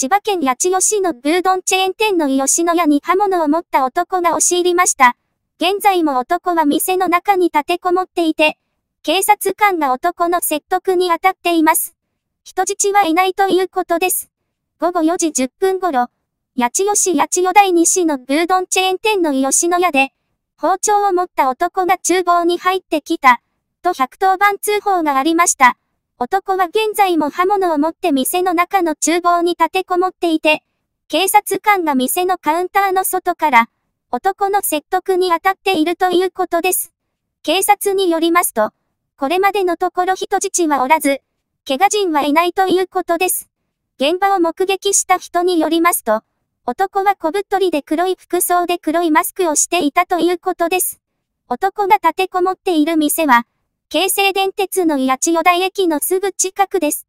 千葉県八千代市の牛丼チェーン店の吉野家に刃物を持った男が押し入りました。現在も男は店の中に立てこもっていて、警察官が男の説得に当たっています。人質はいないということです。午後4時10分頃、八千代市八千代台西の牛丼チェーン店の吉野家で、包丁を持った男が厨房に入ってきた、と110番通報がありました。男は現在も刃物を持って店の中の厨房に立てこもっていて、警察官が店のカウンターの外から、男の説得に当たっているということです。警察によりますと、これまでのところ人質はおらず、怪我人はいないということです。現場を目撃した人によりますと、男は小太りで黒い服装で黒いマスクをしていたということです。男が立てこもっている店は、京成電鉄の八千代台駅のすぐ近くです。